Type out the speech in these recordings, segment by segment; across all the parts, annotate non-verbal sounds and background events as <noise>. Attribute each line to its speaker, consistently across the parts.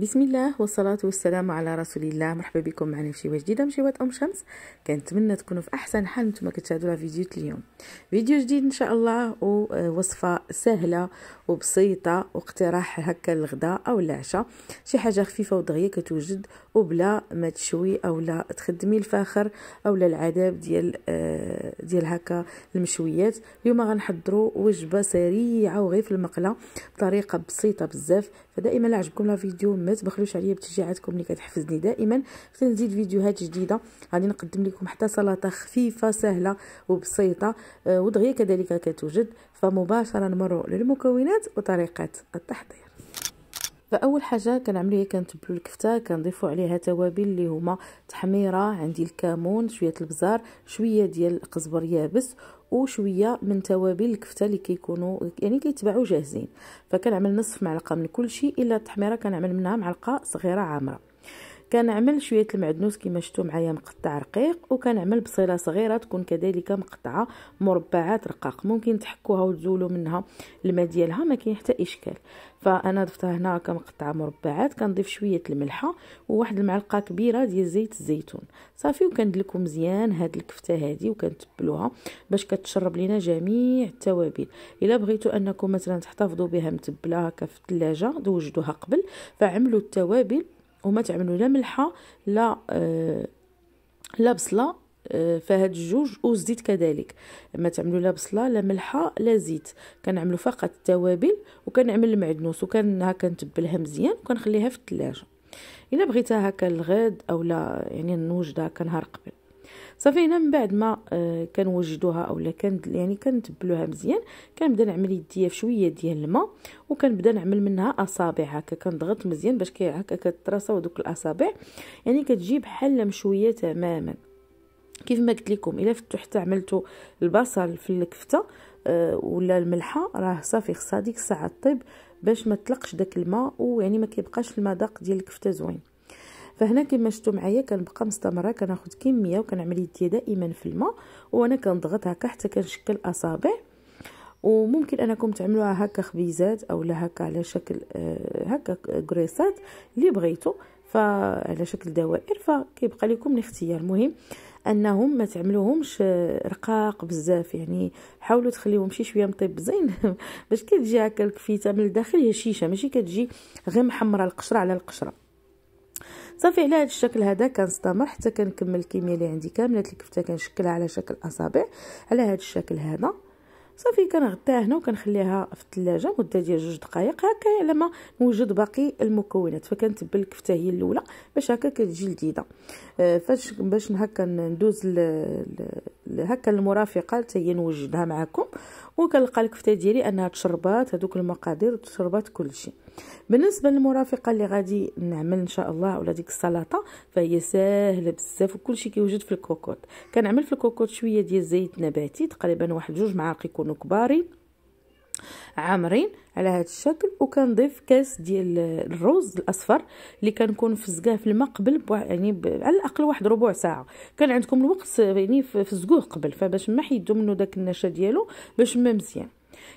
Speaker 1: بسم الله والصلاة والسلام على رسول الله مرحبا بكم معنا في شويه جديده من ام شمس كنتمنى تكونوا في احسن حال نتوما كتشاهدوا لا فيديو اليوم فيديو جديد ان شاء الله ووصفه سهله وبسيطه واقتراح هكا الغداء او العشاء شي حاجه خفيفه ودغيه كتوجد وبلا ما تشوي او لا تخدمي الفاخر او لا العذاب ديال آه، ديال هكا المشويات اليوم غنحضروا وجبه سريعه وغير في المقله بطريقه بسيطه بزاف فدائما عجبكم لا فيديو ما تبخلوش عليا بتشجيعاتكم اللي كتحفزني دائما نزيد فيديوهات جديده غادي نقدم لكم حتى سلطه خفيفه سهله وبسيطه آه، ودغيا كذلك كتوجد فمباشره نمر للمكونات وطريقه التحضير فاول حاجه كنعملو هي كنتبلو الكفته كنضيفو عليها توابل اللي هما تحميره عندي الكمون شويه البزار شويه ديال القزبر يابس وشويه من توابل الكفته اللي كيكونوا يعني كيتباعوا جاهزين فكنعمل نصف معلقه من كل شيء الا التحميره كنعمل منها معلقه صغيره عامره كنعمل شويه المعدنوس كما شفتوا معايا مقطع رقيق وكنعمل بصيله صغيره تكون كذلك مقطعه مربعات رقاق ممكن تحكوها وتزولوا منها الماء ديالها ما كاين حتى اشكال فانا ضفتها هنا كمقطعه مربعات كنضيف شويه الملحه وواحد المعلقه كبيره ديال زيت الزيتون صافي وكندلكو مزيان هاد الكفته هادي وكنتبلوها باش كتشرب لينا جميع التوابل الا بغيتو انكم مثلا تحتفظوا بها متبله هكا في الثلاجه دوجدوها قبل فعملوا التوابل وما تعملوا لا ملحه لا آه، لا بصله آه، فهاد الجوج وزيت كذلك ما تعملوا لا بصله لا ملحه لا زيت كنعملوا فقط التوابل وكنعمل المعدنوس وكان هكا نتبلها مزيان وكنخليها في الثلاجه الا بغيتها هكا الغد اولا يعني نوجدها كنهار نهار قبل صافي هنا من بعد ما آه، كنوجدوها اولا كان يعني كنتبلوها مزيان كنبدا نعمل يديا في شويه ديال الماء وكنبدا نعمل منها اصابع هكا كنضغط مزيان باش كي هكا كتراساو دوك الاصابع يعني كتجي بحال مشويه تماما كيف ما قلت لكم الا فتو حتى عملتوا البصل في الكفته آه، ولا الملحه راه صافي خصها ديك الساعه طيب باش ما تطلقش داك الماء ويعني ما كيبقاش المذاق ديال الكفته زوين فهنا كما شفتوا معايا كنبقى مستمره كناخذ كميه وكنعمل يدي دائما في الماء وانا كنضغط هكا حتى كنشكل اصابع وممكن انكم تعملوها هكا خبيزات اولا هكا على شكل آه، هكا كريسات اللي بغيتو فعلى شكل دوائر فكيبقى لكم الاختيار المهم انهم ما تعملوهمش آه، رقاق بزاف يعني حاولوا تخليهم شي شويه مطيب زين <laughs> باش كتجي هكا الكفيته من الداخل هي شيشه ماشي كتجي غير محمره القشره على القشره صافي على هذا الشكل هذا كنستمر حتى كنكمل الكميه اللي عندي كامله الكفته كنشكلها على شكل اصابع على هذا الشكل هذا صافي كنغطيها هنا وكنخليها في الثلاجه مده ديال جوج دقائق هكا على ما نوجد باقي المكونات فكنتبل الكفته هي الاولى باش هكا كتجي لذيذه آه، فاش باش هكا ندوز هكا المرافقه حتى هي نوجدها معكم وكنلقى الكفته ديالي انها تشربات هذوك المقادير وتشربات كلشي بالنسبه للمرافقه اللي غادي نعمل ان شاء الله ولا ديك السلطه فهي ساهله بزاف وكلشي كيوجد في الكوكوط كنعمل في الكوكوط شويه ديال زيت نباتي تقريبا واحد جوج معالق يكونوا كبارين عامرين على هذا الشكل وكنضيف كاس ديال الروز الاصفر اللي كنكون فزقاه في الماء قبل يعني على الاقل واحد ربع ساعه كان عندكم الوقت يعني فزقوه قبل فباش ما حيدو منه داك النشا ديالو باش ما مزيان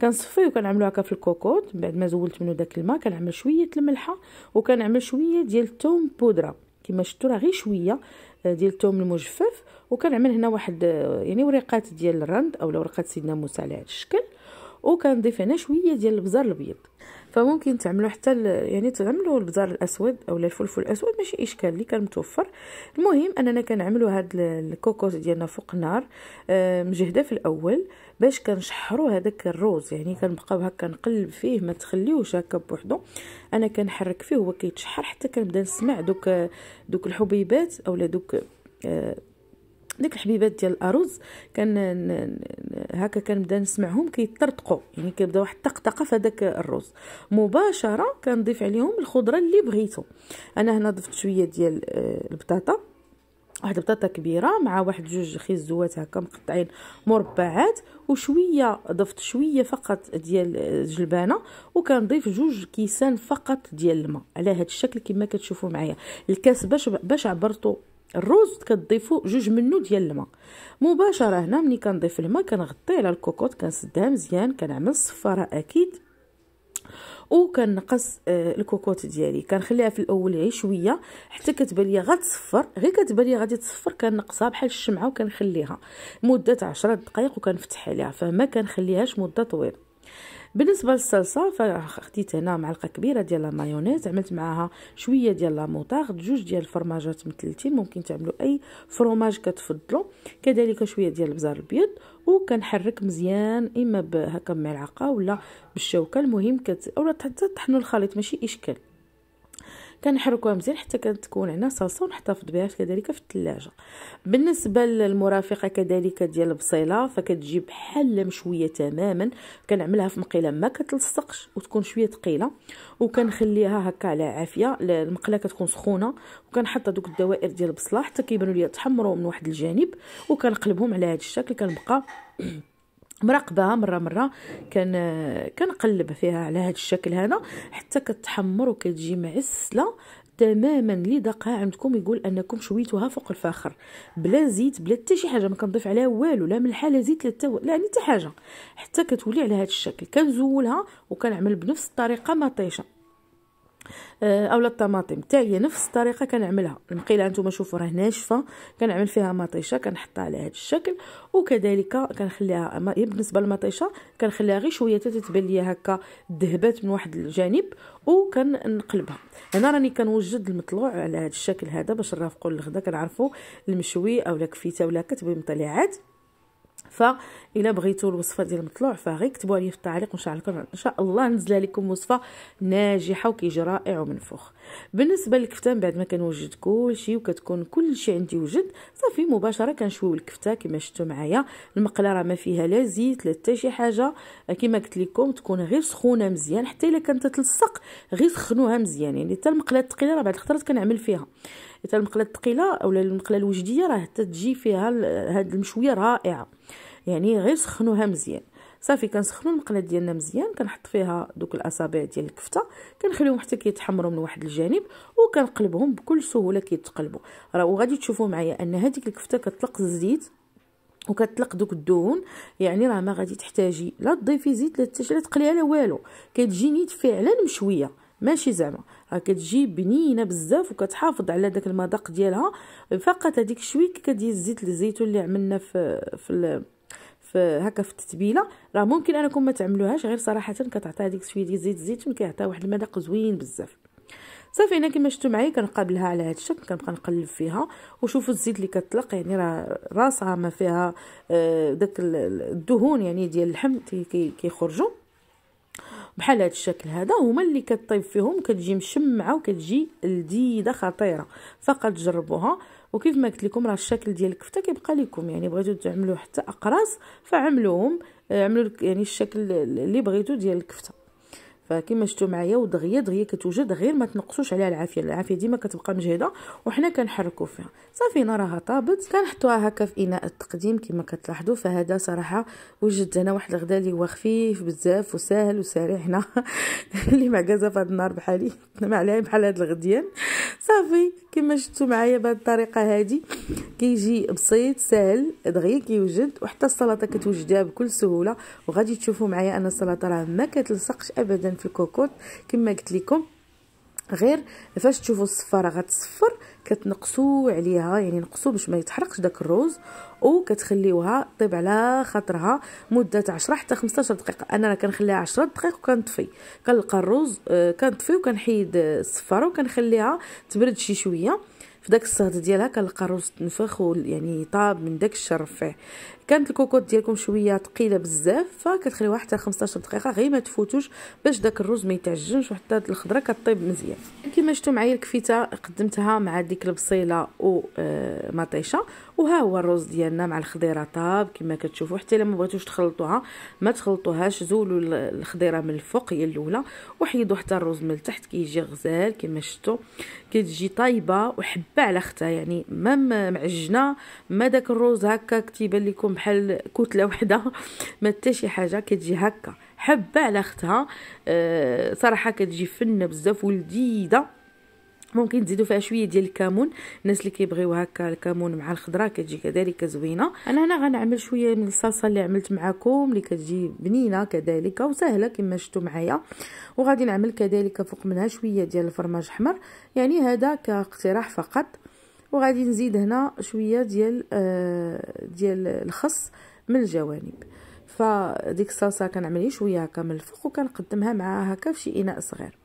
Speaker 1: كنصفيه وكنعملو هكا في الكوكوط بعد ما زولت منو داك الماء كنعمل شويه الملحه وكنعمل شويه ديال الثوم بودره كما شفتوا راه غير شويه آه، ديال الثوم المجفف وكنعمل هنا واحد آه، يعني وريقات ديال الرند اولا وريقات سيدنا موسى على هذا الشكل وكنضيف هنا شويه ديال البزار الابيض فممكن تعملوا حتى يعني تعملوا البزار الاسود اولا الفلفل الاسود ماشي اشكال اللي كان متوفر المهم اننا كنعملوا هاد الكوكوس ديالنا فوق النار آه، مجهده في الاول باش كنشحروا هذاك الروز يعني كنبقاو هكا نقلب فيه ما تخليوش هكا بوحدو انا كنحرك فيه هو كيتشحر حتى كنبدا نسمع دوك دوك الحبيبات اولا دوك آه، ديك الحبيبات ديال الارز كان هكا كنبدا نسمعهم كيطرطقوا يعني كيبدا واحد الطقطقه في هذاك الرز مباشره كنضيف عليهم الخضره اللي بغيتو انا هنا ضفت شويه ديال آه، البطاطا واحد البطاطا كبيره مع واحد جوج خيزوات هكا مقطعين مربعات وشويه ضفت شويه فقط ديال الجلبانه آه، وكنضيف جوج كيسان فقط ديال الماء على هذا الشكل كما كتشوفوا معايا الكاس باش باش عبرتو الروز كتضيفوا جوج منو ديال الماء مباشره هنا ملي كنضيف الماء كنغطي على الكوكوط كنسدها مزيان كنعمل صفاره اكيد وكنقص آه الكوكوط ديالي كنخليها في الاول غير شويه حتى كتبان لي غتصفر غير كتبان لي غادي تصفر كنقصها بحال الشمعه وكنخليها مده 10 دقائق وكنفتح عليها فما كنخليهاش مده طويله بالنسبه للصلصه فخديت هنا معلقه كبيره ديال لا مايونيز عملت معاها شويه ديال لا موطارد جوج ديال الفرماجات مثلتين ممكن تعملوا اي فروماج كتفضلوا كذلك شويه ديال البزار الابيض وكنحرك مزيان اما بهكا بملعقه ولا بالشوكه المهم كت اولا حتى تحنوا الخليط ماشي اشكال كنحركوها مزيان حتى كتكون عندنا صلصه ونحتفظ بها كذلك في الثلاجه بالنسبه للمرافقه كذلك ديال البصيله فكتجي بحال مشويه تماما كنعملها في مقيله ما كتلصقش وتكون شويه ثقيله وكنخليها هكا على عافيه المقله كتكون سخونه وكنحط هذوك الدوائر ديال البصله حتى كيبانوا ليا تحمروا من واحد الجانب وكنقلبهم على هذا الشكل كنبقى مراقبه مره مره كان كنقلب فيها على هذا الشكل هذا حتى كتحمر وكتجي معسله تماما اللي دقها عندكم يقول انكم شويتوها فوق الفاخر بلا زيت بلا حتى شي حاجه ما كنضيف عليها والو لا ملحه لا زيت لا لا يعني حتى حاجه حتى كتولي على هذا الشكل كنزولها وكنعمل بنفس الطريقه مطيشه آه، او الطماطم حتى هي نفس الطريقه كنعملها المقيله هانتوما شوفوا راه ناشفه كنعمل فيها مطيشه كنحطها على هذا الشكل وكذلك كنخليها بالنسبه للمطيشه كنخليها غير شويه تتبان ليا هكا ذهبات من واحد الجانب وكنقلبها هنا راني كنوجد المطلوع على هذا الشكل هذا باش نرافقوا للغدا كنعرفوا المشوي اولا كفيته ولا كتبغي مطلعات تحفه الا بغيتوا الوصفه ديال المطلوع فغير كتبوها لي في التعليق وان شاء الله ان شاء الله نزل لكم وصفه ناجحه وكيجي رائع ومنفوخ بالنسبه للكفته من بعد ما كنوجد كلشي وكتكون كلشي عندي وجد صافي مباشره كنشويو الكفته كما شفتوا معايا المقله راه ما فيها لا زيت لا حتى شي حاجه كما قلت لكم تكون غير سخونه مزيان حتى الا كانت تلصق غير سخنوها مزيان يعني حتى المقله الثقيله راه بعد الخطرات كنعمل فيها حيت المقله الثقيله اولا المقله الوجديه راه حتى تجي فيها هاد المشويه رائعه يعني غير سخنوها مزيان صافي كنسخنوا المقله ديالنا مزيان كنحط فيها دوك الاصابع ديال الكفته كنخليهم حتى كيتحمروا من واحد الجانب وكنقلبهم بكل سهوله كيتقلبوا راه وغادي تشوفوا معايا ان هذيك الكفته كطلق الزيت وكتطلق دوك الدهون يعني راه ما غادي تحتاجي لا تضيفي زيت لا تقلي على والو كتجي نيت فعلا مشويه ماشي زعما راه كتجي بنينه بزاف وكتحافظ على داك المذاق ديالها فقط هذيك شويه كي كدير الزيت الزيتون اللي عملنا في في في هكا في التتبيله راه ممكن انكم ما تعملوهاش غير صراحه كتعطي هذيك شويه ديال زيت الزيتون كيعطيها واحد المذاق زوين بزاف صافي هنا كما شفتوا معايا كنقابلها على هذا الشكل كنبقى نقلب فيها وشوفوا الزيت اللي كتطلق يعني راه راسها ما فيها آه، داك الدهون يعني ديال اللحم كيخرجوا كي بحال هذا الشكل هذا هما اللي كطيب فيهم كتجي مشمعه وكتجي لذيذه خطيره فقط جربوها وكيف ما قلت لكم راه الشكل ديال الكفته كيبقى لكم يعني بغيتو تعملوا حتى اقراص فعملوهم عملوا يعني الشكل اللي بغيتو ديال الكفته فكما شفتوا معايا ودغيا دغيا كتوجد غير ما تنقصوش عليها العافيه العافيه ديما كتبقى مجهده وحنا كنحركوا فيها صافينا راها طابت كنحطوها هكا في اناء التقديم كما كتلاحظوا فهذا صراحه وجدت هنا واحد الغداء اللي هو خفيف بزاف وسهل وسريع هنا <laughs> اللي معكازه في هذا النهار بحالي ما عليها بحال هذا الغديان صافي كما شفتوا معايا بهذه الطريقه هذه كيجي بسيط سهل دغيا كيوجد وحتى السلطه كتوجدها بكل سهوله وغادي تشوفوا معايا ان السلطه راه ما كتلصقش ابدا في الكوكوط كما قلت لكم غير فاش تشوفوا الصفاره غتصفر كتنقصوا عليها يعني نقصوا باش ما يتحرقش داك الروز وكتخليوها طيب على خاطرها مده 10 حتى 15 دقيقه انا راه كنخليها 10 دقائق وكنطفي كنلقى الروز آه، كنطفي وكنحيد آه، الصفاره وكنخليها تبرد شي شويه في داك الصهد ديالها كنلقى الروز تنفخ ويعني طاب من داك الشرف فيه كانت الكوكوط ديالكم شويه ثقيله بزاف فكتخليوها حتى 15 دقيقه غير ما تفوتوش باش داك الرز ما يتعجنش وحتى الخضره كطيب مزيان كما شفتوا معايا الكفته قدمتها مع ديك البصيله ومطيشه آه، وها هو الرز ديالنا مع الخضيره طاب كما كتشوفوا حتى الا ما بغيتوش تخلطوها ما تخلطوهاش زولوا الخضيره من الفوق هي الاولى وحيدوا حتى الرز من التحت كيجي غزال كما شفتوا كتجي طايبه وحبه على اختها يعني ما معجنه ما داك الرز هكاك تيبان لكم بحال كتله وحده ما حتى شي حاجه كتجي هكا حبه على اختها أه صراحه كتجي فنه بزاف ولذيذه ممكن تزيدوا فيها شويه ديال الكمون الناس اللي كيبغيو هكا الكمون مع الخضره كتجي كذلك زوينه انا هنا غنعمل شويه من الصلصه اللي عملت معكم اللي كتجي بنينه كذلك وسهله كما شفتوا معايا وغادي نعمل كذلك فوق منها شويه ديال الفرماج احمر يعني هذا كاقتراح فقط وغادي نزيد هنا شويه ديال آه، ديال الخس من الجوانب فديك الصلصه كنعمل شويه هكا من الفوق وكنقدمها معها هكا شي اناء صغير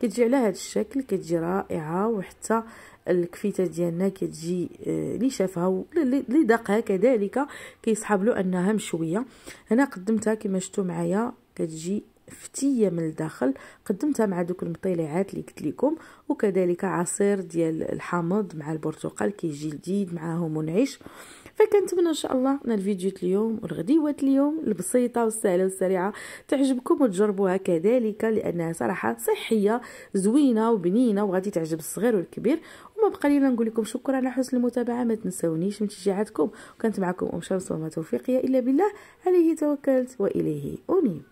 Speaker 1: كتجي على هذا الشكل كتجي رائعه وحتى الكفيته ديالنا كتجي اللي آه، شافها اللي ذاقها كذلك كيصحاب له انها مشويه هنا قدمتها كما شفتوا معايا كتجي فتيه من الداخل قدمتها مع دوك المطيلعات اللي قلت لكم وكذلك عصير ديال الحامض مع البرتقال كيجي لذيذ معاه منعش فكنتمنى ان شاء الله ان الفيديو اليوم والغديوه اليوم البسيطه والسهله والسريعه تعجبكم وتجربوها كذلك لانها صراحه صحيه زوينه وبنينه وغادي تعجب الصغير والكبير وما بقى لينا نقول لكم شكرا على حسن المتابعه ما تنسونيش من تشجيعاتكم وكانت معكم ام شمس وما توفيقيه الا بالله عليه توكلت واليه انيب